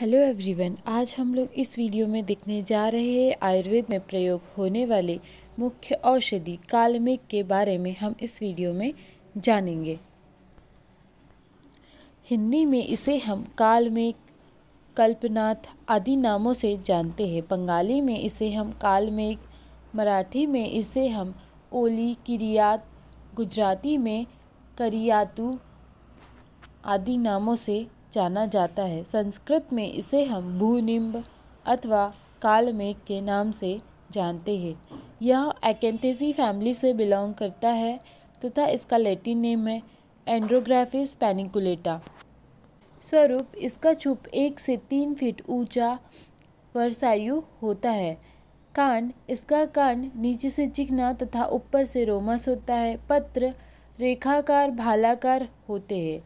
hello everyone आज हम लोग इस वीडियो में देखने जा रहे हैं आयुर्वेद में प्रयोग होने वाले मुख्य औषधि कालमेघ के बारे में हम इस वीडियो में जानेंगे हिंदी में इसे हम कालमेघ कल्पनाथ आदि नामों से जानते हैं बंगाली में इसे हम कालमेघ मराठी में इसे हम ओली किरियात गुजराती में करियातु आदि नामों से जाना जाता है संस्कृत में इसे हम भूनिम्ब अथवा कालमेघ के नाम से जानते हैं यह एकेंथेसी फैमिली से बिलोंग करता है तथा इसका लेटिन नेम है एंड्रोग्राफिस पैनिकुलेटा स्वरूप इसका छुप एक से तीन फीट ऊंचा वर्षायु होता है कान इसका कान नीचे से चिकना तथा ऊपर से रोमस होता है पत्र रेखाकार भालाकार होते हैं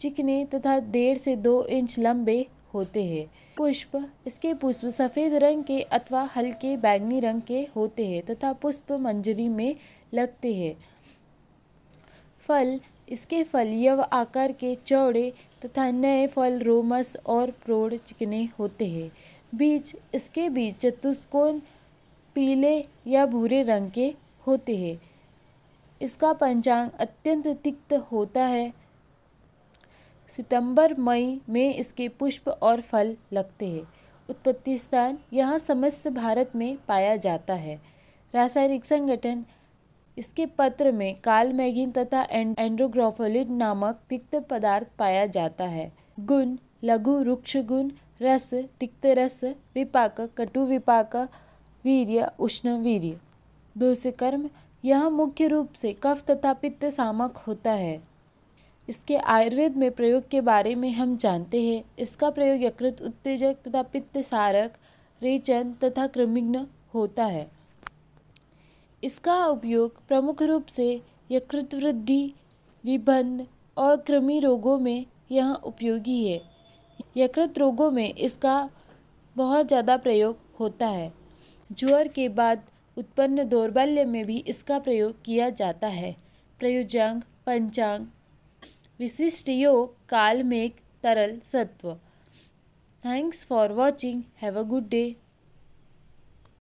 चिकने तथा डेढ़ से दो इंच लंबे होते हैं पुष्प इसके पुष्प सफ़ेद रंग के अथवा हल्के बैंगनी रंग के होते हैं तथा पुष्प मंजरी में लगते हैं फल इसके फल यव आकार के चौड़े तथा नए फल रोमस और प्रोड़ चिकने होते हैं बीज इसके बीज चतुष्कोण पीले या भूरे रंग के होते हैं इसका पंचांग अत्यंत तिक्त होता है सितंबर मई में इसके पुष्प और फल लगते हैं उत्पत्ति स्थान यहाँ समस्त भारत में पाया जाता है रासायनिक संगठन इसके पत्र में काल मैगिन तथा एंड्रोग्रोफोलिड नामक तिक्त पदार्थ पाया जाता है गुण लघु रुक्ष गुण रस तिक्त रस विपाक कटु विपाक वीर्य उष्ण वीर्य दूसरे कर्म यह मुख्य रूप से कफ तथा पित्त सामक होता है इसके आयुर्वेद में प्रयोग के बारे में हम जानते हैं इसका प्रयोग यकृत उत्तेजक तथा पित्त सारक रेचन तथा क्रमिघ्न होता है इसका उपयोग प्रमुख रूप से यकृत वृद्धि विबंध और कृमि रोगों में यह उपयोगी है यकृत रोगों में इसका बहुत ज़्यादा प्रयोग होता है ज्वर के बाद उत्पन्न दौर्बल्य में भी इसका प्रयोग किया जाता है प्रयोजांग पंचांग विशिष्ट योग काल में तरल सत्व thanks for watching have a good day